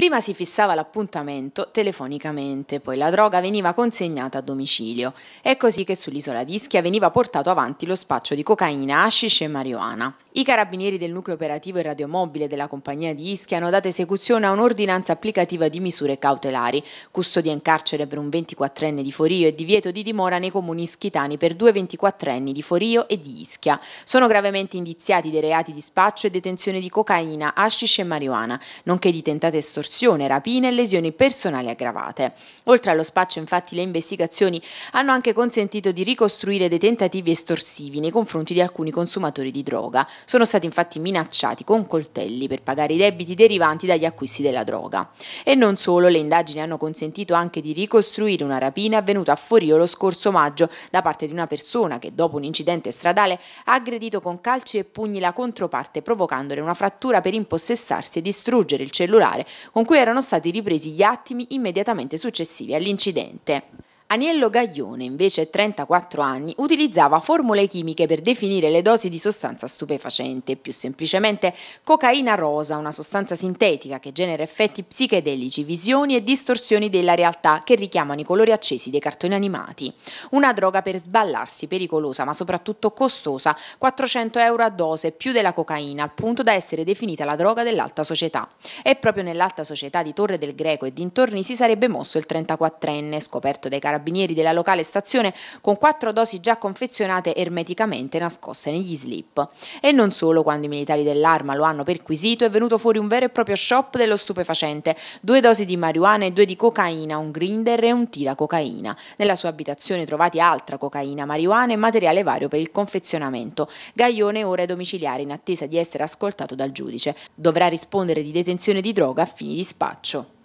Prima si fissava l'appuntamento telefonicamente, poi la droga veniva consegnata a domicilio. È così che sull'isola di Ischia veniva portato avanti lo spaccio di cocaina, hashish e marijuana. I carabinieri del nucleo operativo e radiomobile della compagnia di Ischia hanno dato esecuzione a un'ordinanza applicativa di misure cautelari, custodia in carcere per un 24enne di Forio e divieto di dimora nei comuni ischitani per due 24enni di Forio e di Ischia. Sono gravemente indiziati dei reati di spaccio e detenzione di cocaina, hashish e marijuana, nonché di tentate estorsione, rapine e lesioni personali aggravate. Oltre allo spaccio, infatti, le investigazioni hanno anche consentito di ricostruire dei tentativi estorsivi nei confronti di alcuni consumatori di droga sono stati infatti minacciati con coltelli per pagare i debiti derivanti dagli acquisti della droga. E non solo, le indagini hanno consentito anche di ricostruire una rapina avvenuta a Forio lo scorso maggio da parte di una persona che dopo un incidente stradale ha aggredito con calci e pugni la controparte provocandole una frattura per impossessarsi e distruggere il cellulare con cui erano stati ripresi gli attimi immediatamente successivi all'incidente. Aniello Gaglione, invece 34 anni, utilizzava formule chimiche per definire le dosi di sostanza stupefacente, più semplicemente cocaina rosa, una sostanza sintetica che genera effetti psichedelici, visioni e distorsioni della realtà che richiamano i colori accesi dei cartoni animati. Una droga per sballarsi, pericolosa ma soprattutto costosa, 400 euro a dose, più della cocaina, al punto da essere definita la droga dell'alta società. E proprio nell'alta società di Torre del Greco e dintorni si sarebbe mosso il 34enne, scoperto dai carabinieri carabinieri della locale stazione con quattro dosi già confezionate ermeticamente nascoste negli slip. E non solo, quando i militari dell'arma lo hanno perquisito è venuto fuori un vero e proprio shop dello stupefacente, due dosi di marijuana e due di cocaina, un grinder e un tira cocaina. Nella sua abitazione trovati altra cocaina, marijuana e materiale vario per il confezionamento. Gaglione ora è domiciliare in attesa di essere ascoltato dal giudice. Dovrà rispondere di detenzione di droga a fini di spaccio.